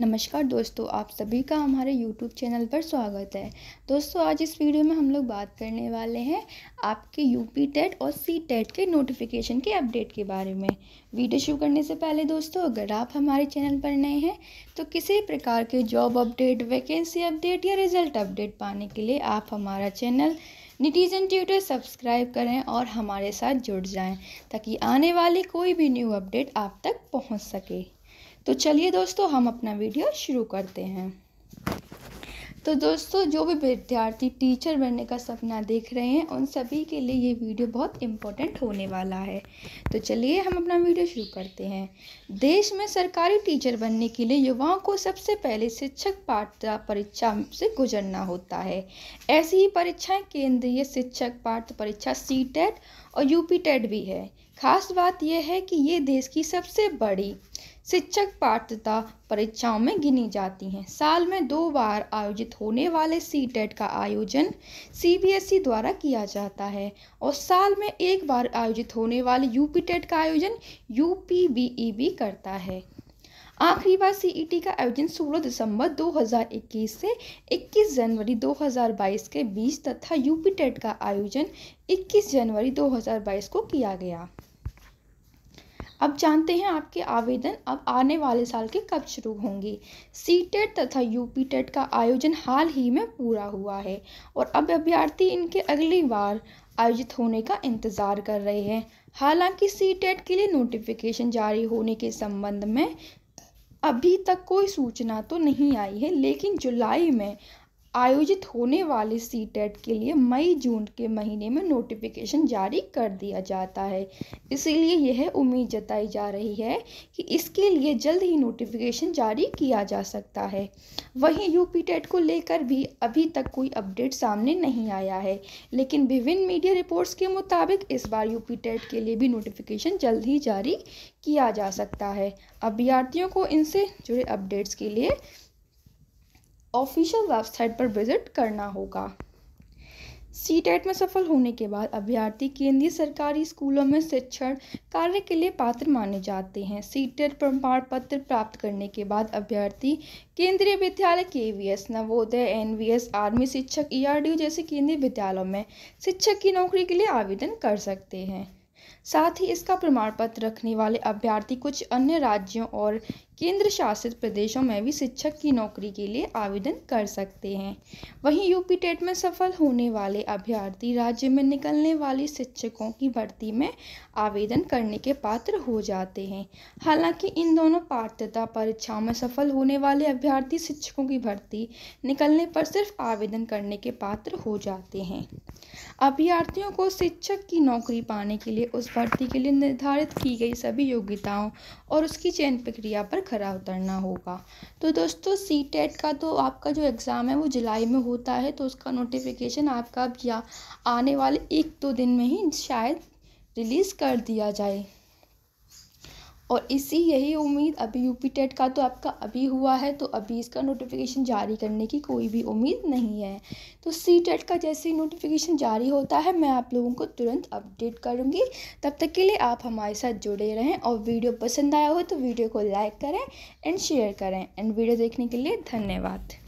नमस्कार दोस्तों आप सभी का हमारे YouTube चैनल पर स्वागत है दोस्तों आज इस वीडियो में हम लोग बात करने वाले हैं आपके यू पी टेट और सी टेट के नोटिफिकेशन के अपडेट के बारे में वीडियो शुरू करने से पहले दोस्तों अगर आप हमारे चैनल पर नए हैं तो किसी प्रकार के जॉब अपडेट वैकेंसी अपडेट या रिजल्ट अपडेट पाने के लिए आप हमारा चैनल निटीजन ट्यूटर सब्सक्राइब करें और हमारे साथ जुड़ जाएँ ताकि आने वाली कोई भी न्यू अपडेट आप तक पहुँच सके तो चलिए दोस्तों हम अपना वीडियो शुरू करते हैं तो दोस्तों जो भी विद्यार्थी टीचर बनने का सपना देख रहे हैं उन सभी के लिए ये वीडियो बहुत इम्पोर्टेंट होने वाला है तो चलिए हम अपना वीडियो शुरू करते हैं देश में सरकारी टीचर बनने के लिए युवाओं को सबसे पहले शिक्षक पात्रता परीक्षा से गुजरना होता है ऐसी ही परीक्षाएं केंद्रीय शिक्षक पात्र परीक्षा सी टेट e और यू टेट e भी है खास बात यह है कि ये देश की सबसे बड़ी शिक्षक पात्रता परीक्षाओं में गिनी जाती हैं साल में दो बार आयोजित होने वाले सी टेट e का आयोजन सीबीएसई e द्वारा किया जाता है और साल में एक बार आयोजित होने वाले यूपी टेट e का आयोजन यू पी करता है आखिरी बार सीईटी का आयोजन 16 दिसंबर 2021 से 21 जनवरी 2022 के बीच तथा यूपी टेट का आयोजन 21 जनवरी 2022 को किया गया अब जानते हैं आपके आवेदन अब आने वाले साल के कब शुरू होंगे सी टेट e तथा यूपी टेट e का आयोजन हाल ही में पूरा हुआ है और अब अभ्यर्थी इनके अगली बार आयोजित होने का इंतज़ार कर रहे हैं हालांकि सी टेट e के लिए नोटिफिकेशन जारी होने के संबंध में अभी तक कोई सूचना तो नहीं आई है लेकिन जुलाई में आयोजित होने वाले सी टेट e के लिए मई जून के महीने में नोटिफिकेशन जारी कर दिया जाता है इसीलिए यह उम्मीद जताई जा रही है कि इसके लिए जल्द ही नोटिफिकेशन जारी किया जा सकता है वहीं यूपी टेट e को लेकर भी अभी तक कोई अपडेट सामने नहीं आया है लेकिन विभिन्न मीडिया रिपोर्ट्स के मुताबिक इस बार यूपी टेट e के लिए भी नोटिफिकेशन जल्द ही जारी किया जा सकता है अभ्यर्थियों को इनसे जुड़े अपडेट्स के लिए ऑफिशियल वेबसाइट पर विजिट करना होगा सी टेट e में सफल होने के बाद अभ्यर्थी केंद्रीय सरकारी स्कूलों में शिक्षण कार्य के लिए पात्र माने जाते हैं सी टेट e प्रमाण पत्र प्राप्त करने के बाद अभ्यर्थी Kendriya Vidyalaya K V S Navodaya N V S army शिक्षक ई आर डी जैसे केंद्रीय विद्यालयों में शिक्षक की नौकरी के लिए आवेदन कर सकते हैं साथ ही इसका प्रमाण पत्र रखने वाले अभ्यर्थी कुछ अन्य राज्यों और केंद्र शासित प्रदेशों में भी शिक्षक की नौकरी के लिए आवेदन कर सकते हैं वहीं यूपी टेट में सफल होने वाले अभ्यर्थी राज्य में निकलने वाले शिक्षकों की भर्ती में आवेदन करने के पात्र हो जाते हैं हालांकि इन दोनों पात्रता परीक्षाओं में सफल होने वाले अभ्यर्थी शिक्षकों की भर्ती निकलने पर सिर्फ आवेदन करने के पात्र हो जाते हैं अभ्यर्थियों को शिक्षक की नौकरी पाने के लिए उस भर्ती के लिए निर्धारित की गई सभी योग्यताओं और उसकी चयन प्रक्रिया पर खरा उतरना होगा तो दोस्तों सी टेट e का तो आपका जो एग्ज़ाम है वो जुलाई में होता है तो उसका नोटिफिकेशन आपका या आने वाले एक दो दिन में ही शायद रिलीज़ कर दिया जाए और इसी यही उम्मीद अभी यू पी टेट का तो आपका अभी हुआ है तो अभी इसका नोटिफिकेशन जारी करने की कोई भी उम्मीद नहीं है तो सी टेट का जैसे ही नोटिफिकेशन जारी होता है मैं आप लोगों को तुरंत अपडेट करूँगी तब तक के लिए आप हमारे साथ जुड़े रहें और वीडियो पसंद आया हो तो वीडियो को लाइक करें एंड शेयर करें एंड वीडियो देखने के लिए धन्यवाद